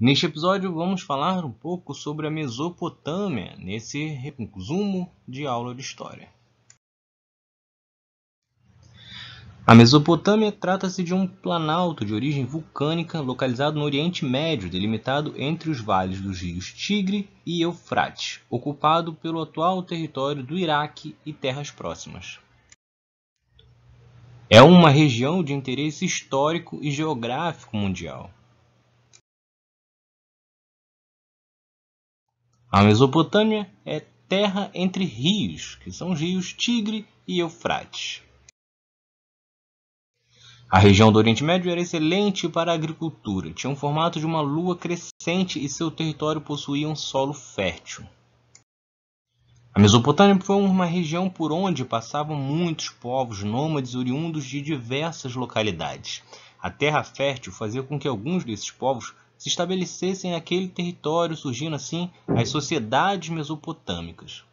Neste episódio vamos falar um pouco sobre a Mesopotâmia, nesse resumo de aula de história. A Mesopotâmia trata-se de um planalto de origem vulcânica localizado no Oriente Médio, delimitado entre os vales dos rios Tigre e Eufrates, ocupado pelo atual território do Iraque e terras próximas. É uma região de interesse histórico e geográfico mundial. A Mesopotâmia é terra entre rios, que são os rios Tigre e Eufrates. A região do Oriente Médio era excelente para a agricultura, tinha um formato de uma lua crescente e seu território possuía um solo fértil. A Mesopotâmia foi uma região por onde passavam muitos povos nômades oriundos de diversas localidades. A terra fértil fazia com que alguns desses povos se estabelecessem naquele território, surgindo assim as sociedades mesopotâmicas.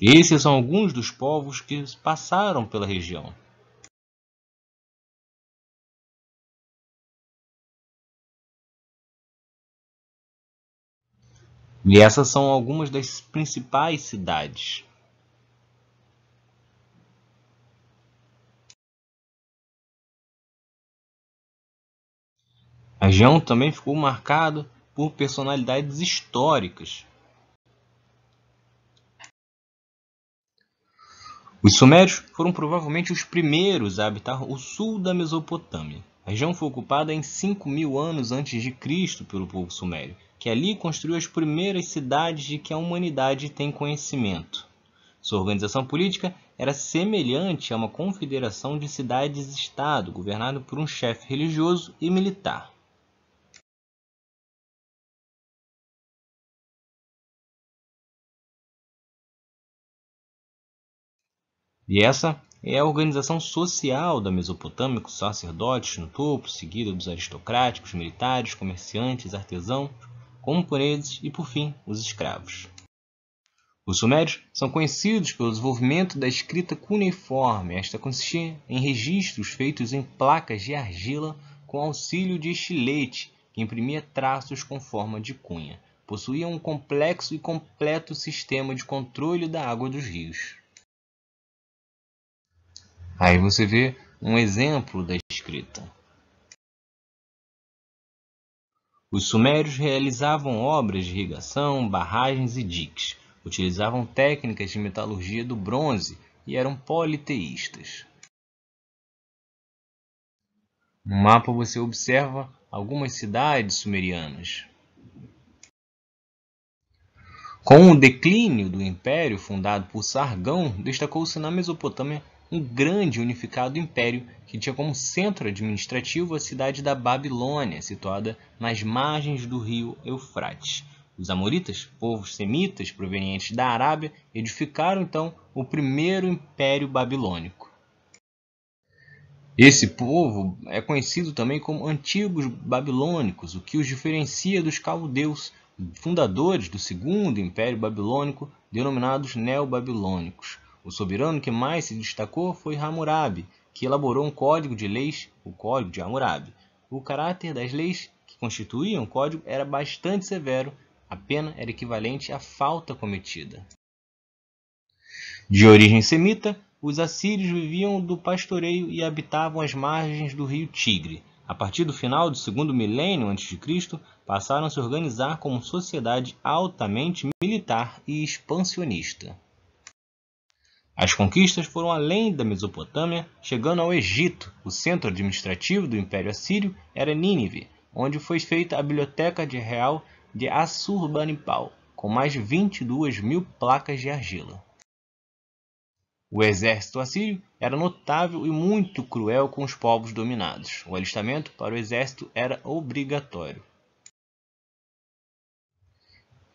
Esses são alguns dos povos que passaram pela região. E essas são algumas das principais cidades. A região também ficou marcada por personalidades históricas. Os sumérios foram provavelmente os primeiros a habitar o sul da Mesopotâmia. A região foi ocupada em 5 mil anos antes de Cristo pelo povo sumério, que ali construiu as primeiras cidades de que a humanidade tem conhecimento. Sua organização política era semelhante a uma confederação de cidades-estado governada por um chefe religioso e militar. E essa é a organização social da Mesopotâmia, com sacerdotes no topo, seguida dos aristocráticos, militares, comerciantes, artesãos, camponeses e, por fim, os escravos. Os sumérios são conhecidos pelo desenvolvimento da escrita cuneiforme. Esta consistia em registros feitos em placas de argila com auxílio de estilete, que imprimia traços com forma de cunha. Possuía um complexo e completo sistema de controle da água dos rios. Aí você vê um exemplo da escrita. Os sumérios realizavam obras de irrigação, barragens e diques, utilizavam técnicas de metalurgia do bronze e eram politeístas. No mapa você observa algumas cidades sumerianas. Com o declínio do império fundado por Sargão, destacou-se na Mesopotâmia um grande unificado império que tinha como centro administrativo a cidade da Babilônia, situada nas margens do rio Eufrates. Os amoritas, povos semitas provenientes da Arábia, edificaram então o primeiro império babilônico. Esse povo é conhecido também como antigos babilônicos, o que os diferencia dos caldeus, fundadores do segundo império babilônico, denominados neobabilônicos. O soberano que mais se destacou foi Hammurabi, que elaborou um código de leis, o Código de Hammurabi. O caráter das leis que constituíam o código era bastante severo, a pena era equivalente à falta cometida. De origem semita, os assírios viviam do pastoreio e habitavam as margens do rio Tigre. A partir do final do segundo milênio a.C., passaram a se organizar como sociedade altamente militar e expansionista. As conquistas foram além da Mesopotâmia, chegando ao Egito. O centro administrativo do Império Assírio era Nínive, onde foi feita a Biblioteca de Real de Assurbanipal, com mais de 22 mil placas de argila. O exército assírio era notável e muito cruel com os povos dominados. O alistamento para o exército era obrigatório.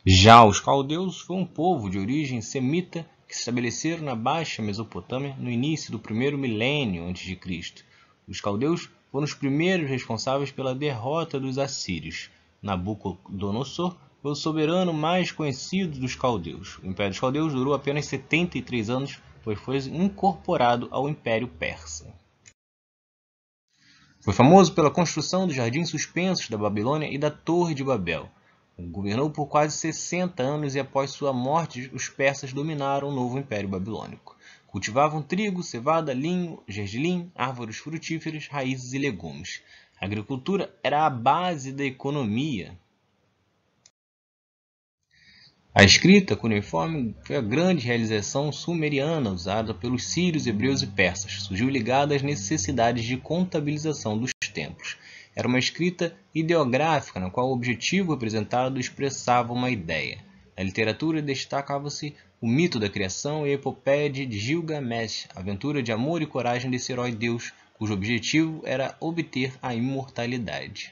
Já os caldeus foi um povo de origem semita que se estabeleceram na Baixa Mesopotâmia no início do primeiro milênio antes de Cristo. Os caldeus foram os primeiros responsáveis pela derrota dos assírios. Nabucodonosor foi o soberano mais conhecido dos caldeus. O Império dos Caldeus durou apenas 73 anos, pois foi incorporado ao Império Persa. Foi famoso pela construção dos jardins suspensos da Babilônia e da Torre de Babel. Governou por quase 60 anos e após sua morte, os persas dominaram o novo Império Babilônico. Cultivavam trigo, cevada, linho, gergelim, árvores frutíferas, raízes e legumes. A agricultura era a base da economia. A escrita cuneiforme foi a grande realização sumeriana usada pelos sírios, hebreus e persas. Surgiu ligada às necessidades de contabilização dos templos. Era uma escrita ideográfica, na qual o objetivo apresentado expressava uma ideia. Na literatura destacava-se o mito da criação e a epopeia de Gilgamesh, aventura de amor e coragem desse herói deus, cujo objetivo era obter a imortalidade.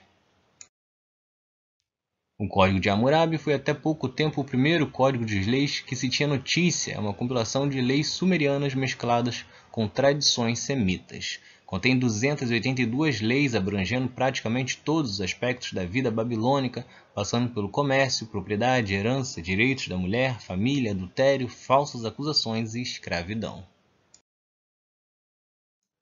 O Código de Hammurabi foi até pouco tempo o primeiro código de leis que se tinha notícia, uma compilação de leis sumerianas mescladas com tradições semitas. Contém 282 leis abrangendo praticamente todos os aspectos da vida babilônica, passando pelo comércio, propriedade, herança, direitos da mulher, família, adultério, falsas acusações e escravidão.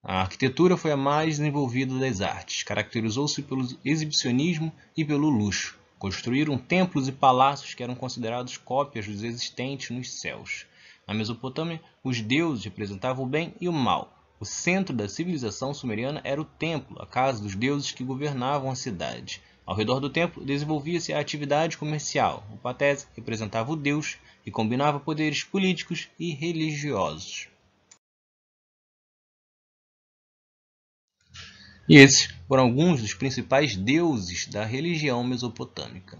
A arquitetura foi a mais desenvolvida das artes, caracterizou-se pelo exibicionismo e pelo luxo. Construíram templos e palácios que eram considerados cópias dos existentes nos céus. Na Mesopotâmia, os deuses representavam o bem e o mal, o centro da civilização sumeriana era o templo, a casa dos deuses que governavam a cidade. Ao redor do templo desenvolvia-se a atividade comercial. O patés representava o deus e combinava poderes políticos e religiosos. E esses foram alguns dos principais deuses da religião mesopotâmica.